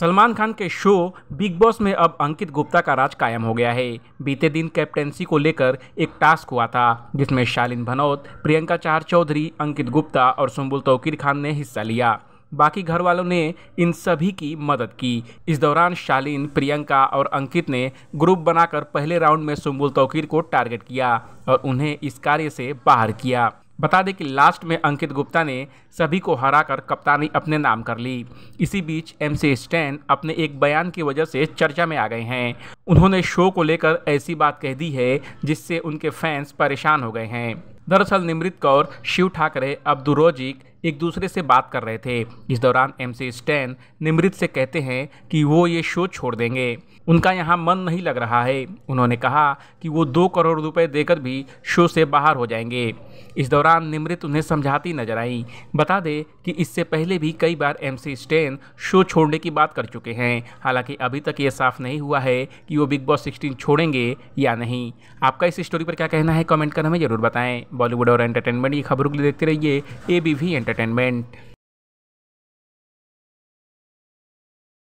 सलमान खान के show big boss में अब अंकित गुप्ता का राज कायम हो गया है बीते दिन कैप्टेंसी को लेकर एक टास्क हुआ था जिसमें शालिन भनौत प्रियंका चार चौधरी अंकित गुप्ता और सुम्बुल तोकीर खान ने हिस्सा लिया बाकी घर वालों ने इन सभी की मदद की इस दौरान शालीन प्रियंका और अंकित ने ग्रुप बनाकर पहले राउंड में सुम्बुल तोकीर को टारगेट किया और उन्हें इस कार्य से बाहर किया बता दें कि लास्ट में अंकित गुप्ता ने सभी को हराकर कप्तानी अपने नाम कर ली इसी बीच एम सी स्टैन अपने एक बयान की वजह से चर्चा में आ गए हैं उन्होंने शो को लेकर ऐसी बात कह दी है जिससे उनके फैंस परेशान हो गए हैं दरअसल निमृत कौर शिव ठाकरे अब्दुरोजिक एक दूसरे से बात कर रहे थे इस दौरान एम सी स्टैन निमृत से कहते हैं कि वो ये शो छोड़ देंगे उनका यहाँ मन नहीं लग रहा है उन्होंने कहा कि वो दो करोड़ रुपए देकर भी शो से बाहर हो जाएंगे इस दौरान निमृत उन्हें समझाती नजर आई बता दें कि इससे पहले भी कई बार एम सी स्टेन शो छोड़ने की बात कर चुके हैं हालांकि अभी तक ये साफ नहीं हुआ है कि वो बिग बॉस सिक्सटीन छोड़ेंगे या नहीं आपका इस स्टोरी पर क्या कहना है कमेंट कर हमें ज़रूर बताएं बॉलीवुड और एंटरटेनमेंट की खबरों के लिए देखते रहिए A B V entertain entertainment